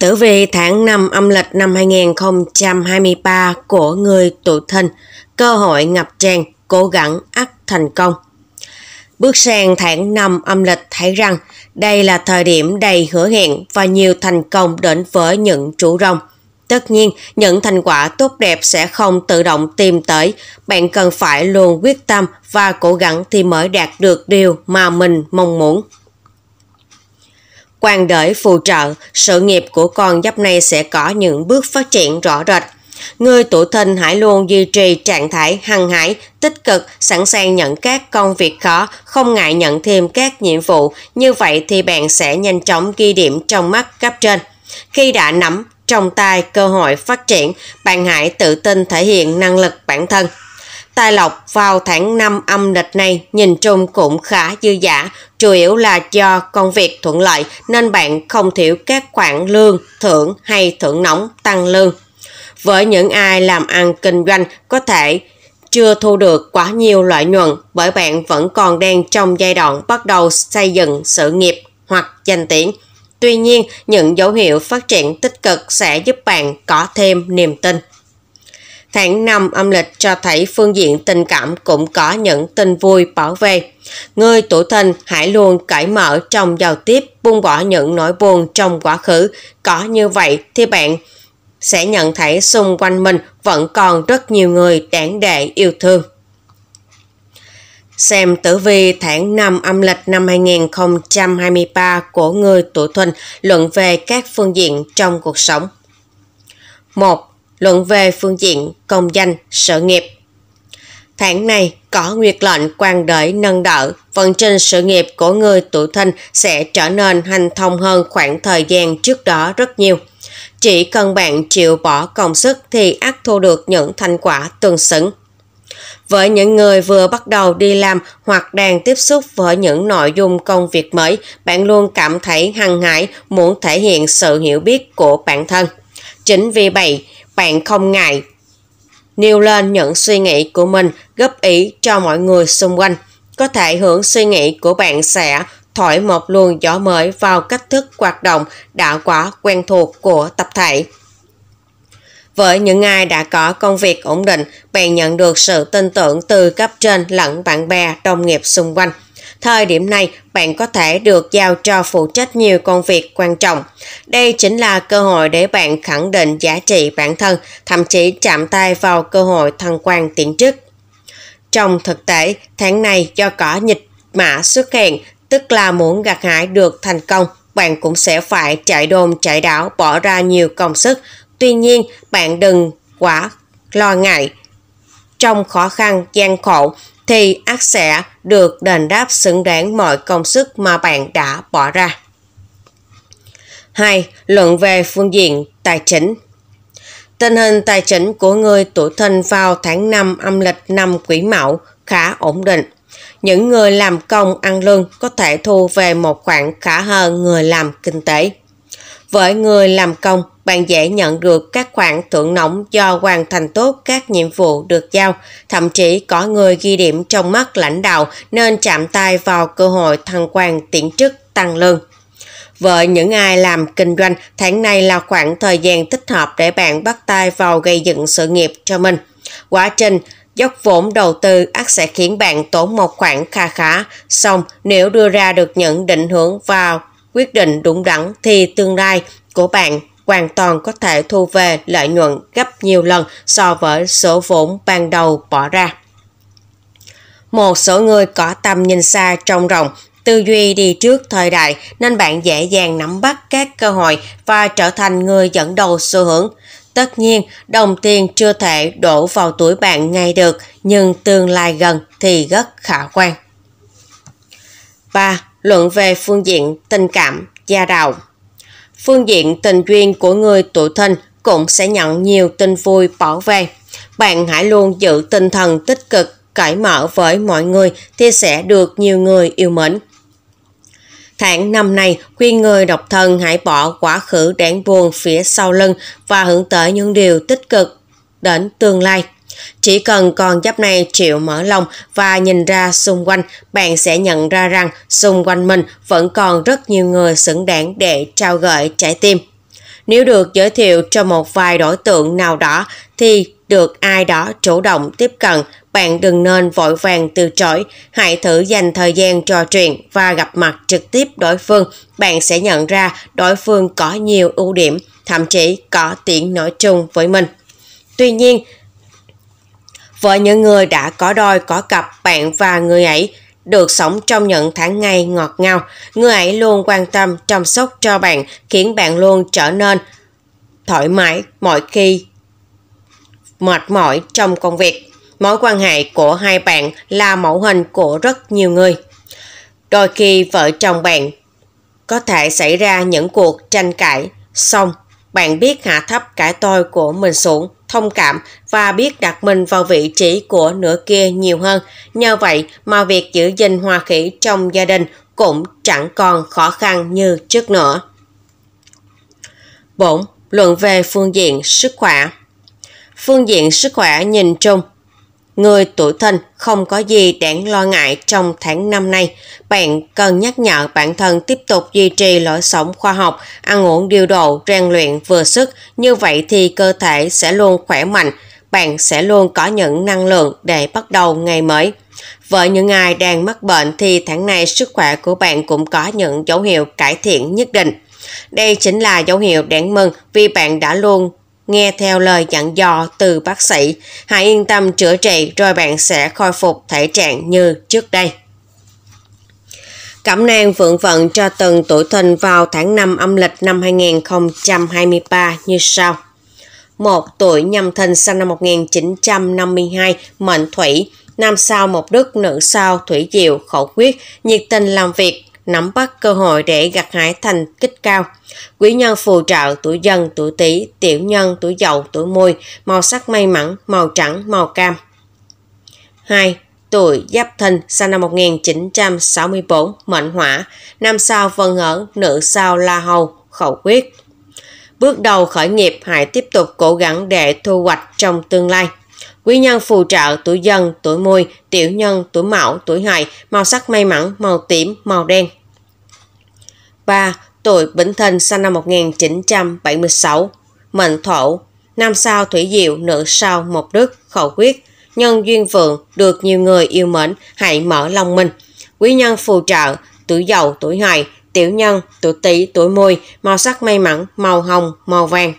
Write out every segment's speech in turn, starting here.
Tử vi tháng 5 âm lịch năm 2023 của người tuổi thìn, cơ hội ngập tràn, cố gắng ắt thành công. Bước sang tháng 5 âm lịch thấy rằng đây là thời điểm đầy hứa hẹn và nhiều thành công đến với những chủ rồng. Tất nhiên, những thành quả tốt đẹp sẽ không tự động tìm tới, bạn cần phải luôn quyết tâm và cố gắng thì mới đạt được điều mà mình mong muốn. Quan đợi phù trợ, sự nghiệp của con giáp này sẽ có những bước phát triển rõ rệt. Người tuổi thìn hãy luôn duy trì trạng thái hăng hái, tích cực, sẵn sàng nhận các công việc khó, không ngại nhận thêm các nhiệm vụ. Như vậy thì bạn sẽ nhanh chóng ghi điểm trong mắt cấp trên. Khi đã nắm trong tay cơ hội phát triển, bạn hãy tự tin thể hiện năng lực bản thân tài lộc vào tháng 5 âm lịch này nhìn chung cũng khá dư giả, chủ yếu là do công việc thuận lợi nên bạn không thiếu các khoản lương, thưởng hay thưởng nóng tăng lương. Với những ai làm ăn kinh doanh có thể chưa thu được quá nhiều lợi nhuận bởi bạn vẫn còn đang trong giai đoạn bắt đầu xây dựng sự nghiệp hoặc danh tiếng. Tuy nhiên, những dấu hiệu phát triển tích cực sẽ giúp bạn có thêm niềm tin. Tháng 5 âm lịch cho thấy phương diện tình cảm cũng có những tin vui bảo vệ. Người tuổi thìn hãy luôn cởi mở trong giao tiếp, buông bỏ những nỗi buồn trong quá khứ. Có như vậy thì bạn sẽ nhận thấy xung quanh mình vẫn còn rất nhiều người đáng để yêu thương. Xem tử vi tháng 5 âm lịch năm 2023 của người tuổi thìn luận về các phương diện trong cuộc sống. 1 luận về phương diện công danh, sự nghiệp. Tháng này có nguyệt lệnh quan đợi nâng đỡ, vận trình sự nghiệp của người tuổi thìn sẽ trở nên hành thông hơn khoảng thời gian trước đó rất nhiều. Chỉ cần bạn chịu bỏ công sức thì ắt thu được những thành quả tương xứng. Với những người vừa bắt đầu đi làm hoặc đang tiếp xúc với những nội dung công việc mới, bạn luôn cảm thấy hăng hái muốn thể hiện sự hiểu biết của bản thân. Chính vì vậy, bạn không ngại nêu lên những suy nghĩ của mình góp ý cho mọi người xung quanh có thể hưởng suy nghĩ của bạn sẽ thổi một luồng gió mới vào cách thức hoạt động đã quá quen thuộc của tập thể với những ai đã có công việc ổn định bạn nhận được sự tin tưởng từ cấp trên lẫn bạn bè đồng nghiệp xung quanh Thời điểm này, bạn có thể được giao cho phụ trách nhiều công việc quan trọng. Đây chính là cơ hội để bạn khẳng định giá trị bản thân, thậm chí chạm tay vào cơ hội thăng quan tiến chức. Trong thực tế, tháng này do có nhịch mã xuất hiện, tức là muốn gặt hái được thành công, bạn cũng sẽ phải chạy đồn chạy đảo bỏ ra nhiều công sức. Tuy nhiên, bạn đừng quá lo ngại. Trong khó khăn, gian khổ, thì ác sẽ được đền đáp xứng đáng mọi công sức mà bạn đã bỏ ra. 2. Luận về phương diện tài chính Tình hình tài chính của người tuổi thân vào tháng 5 âm lịch năm quỷ mão khá ổn định. Những người làm công ăn lương có thể thu về một khoản khá hơn người làm kinh tế. Với người làm công, bạn dễ nhận được các khoản thưởng nóng do hoàn thành tốt các nhiệm vụ được giao. Thậm chí có người ghi điểm trong mắt lãnh đạo nên chạm tay vào cơ hội thăng quan tiễn chức tăng lương. Với những ai làm kinh doanh, tháng này là khoảng thời gian thích hợp để bạn bắt tay vào gây dựng sự nghiệp cho mình. Quá trình dốc vốn đầu tư ắt sẽ khiến bạn tốn một khoản kha khá. Xong, nếu đưa ra được những định hướng vào quyết định đúng đắn thì tương lai của bạn hoàn toàn có thể thu về lợi nhuận gấp nhiều lần so với số vốn ban đầu bỏ ra. Một số người có tầm nhìn xa trong rộng, tư duy đi trước thời đại nên bạn dễ dàng nắm bắt các cơ hội và trở thành người dẫn đầu xu hướng. Tất nhiên, đồng tiền chưa thể đổ vào tuổi bạn ngay được, nhưng tương lai gần thì rất khả quan. 3. Luận về phương diện tình cảm, gia đạo phương diện tình duyên của người tuổi thân cũng sẽ nhận nhiều tin vui bảo vệ Bạn hãy luôn giữ tinh thần tích cực, cởi mở với mọi người thì sẽ được nhiều người yêu mến. Tháng năm này, khuyên người độc thân hãy bỏ quá khứ đáng buồn phía sau lưng và hướng tới những điều tích cực đến tương lai. Chỉ cần con giáp này chịu mở lòng và nhìn ra xung quanh, bạn sẽ nhận ra rằng xung quanh mình vẫn còn rất nhiều người xứng đáng để trao gợi trái tim. Nếu được giới thiệu cho một vài đối tượng nào đó thì được ai đó chủ động tiếp cận, bạn đừng nên vội vàng từ chối, hãy thử dành thời gian trò chuyện và gặp mặt trực tiếp đối phương, bạn sẽ nhận ra đối phương có nhiều ưu điểm, thậm chí có tiếng nói chung với mình. Tuy nhiên, với những người đã có đôi có cặp bạn và người ấy được sống trong những tháng ngày ngọt ngào. Người ấy luôn quan tâm, chăm sóc cho bạn, khiến bạn luôn trở nên thoải mái mọi khi mệt mỏi trong công việc. Mối quan hệ của hai bạn là mẫu hình của rất nhiều người. Đôi khi vợ chồng bạn có thể xảy ra những cuộc tranh cãi, xong bạn biết hạ thấp cái tôi của mình xuống thông cảm và biết đặt mình vào vị trí của nửa kia nhiều hơn. Nhờ vậy mà việc giữ gìn hòa khí trong gia đình cũng chẳng còn khó khăn như trước nữa. 4. Luận về phương diện sức khỏe Phương diện sức khỏe nhìn chung người tuổi thìn không có gì đáng lo ngại trong tháng năm nay. Bạn cần nhắc nhở bản thân tiếp tục duy trì lối sống khoa học, ăn uống điều độ, rèn luyện vừa sức, như vậy thì cơ thể sẽ luôn khỏe mạnh, bạn sẽ luôn có những năng lượng để bắt đầu ngày mới. Với những ai đang mắc bệnh thì tháng này sức khỏe của bạn cũng có những dấu hiệu cải thiện nhất định. Đây chính là dấu hiệu đáng mừng vì bạn đã luôn nghe theo lời dặn dò từ bác sĩ, hãy yên tâm chữa trị rồi bạn sẽ khôi phục thể trạng như trước đây. Cẩm nang vượng vận cho từng tuổi thìn vào tháng 5 âm lịch năm 2023 như sau. 1. Tuổi nhâm thìn sinh năm 1952, mệnh thủy, nam sao một đức, nữ sao thủy diệu, khẩu quyết, nhiệt tình làm việc, nắm bắt cơ hội để gặt hái thành kích cao. Quý nhân phù trợ tuổi dần, tuổi tỵ, tiểu nhân, tuổi dậu, tuổi mùi, màu sắc may mắn, màu trắng, màu cam. 2. Tuổi Giáp Thìn, sinh năm 1964, mệnh hỏa, năm sao Vân Hở, nữ sao La Hầu, khẩu quyết. Bước đầu khởi nghiệp, hãy tiếp tục cố gắng để thu hoạch trong tương lai quý nhân phù trợ tuổi dần, tuổi mùi, tiểu nhân, tuổi mão, tuổi hợi, màu sắc may mắn, màu tím, màu đen. 3. Tuổi Bính Thìn sinh năm 1976, mệnh Thổ, nam sao thủy diệu, nữ sao mộc đức, khẩu quyết, nhân duyên vượng, được nhiều người yêu mến, hãy mở lòng mình. Quý nhân phù trợ, tuổi giàu, tuổi hợi, tiểu nhân, tuổi tỵ, tuổi mùi, màu sắc may mắn, màu hồng, màu vàng.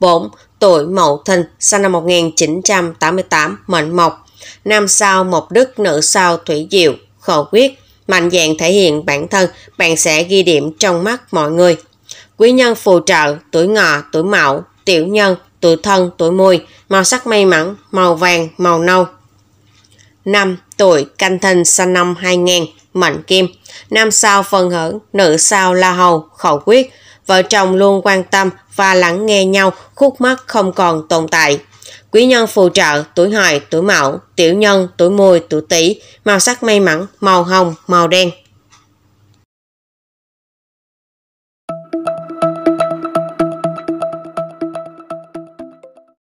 4 tuổi Mậu Thìn, sinh năm 1988, mệnh mộc, nam sao mộc đức, nữ sao thủy diệu, khổ quyết, mạnh dạn thể hiện bản thân, bạn sẽ ghi điểm trong mắt mọi người. Quý nhân phù trợ, tuổi ngọ, tuổi mão, tiểu nhân, tuổi thân, tuổi mùi, màu sắc may mắn, màu vàng, màu nâu. Năm Tuổi canh Thân sinh năm 2000, mệnh kim, nam sao phân hưởng, nữ sao la hầu, khẩu quyết, vợ chồng luôn quan tâm, và lắng nghe nhau, khúc mắc không còn tồn tại. Quý nhân phù trợ tuổi hợi, tuổi mão, tiểu nhân, tuổi mùi, tuổi tỵ, màu sắc may mắn, màu hồng, màu đen.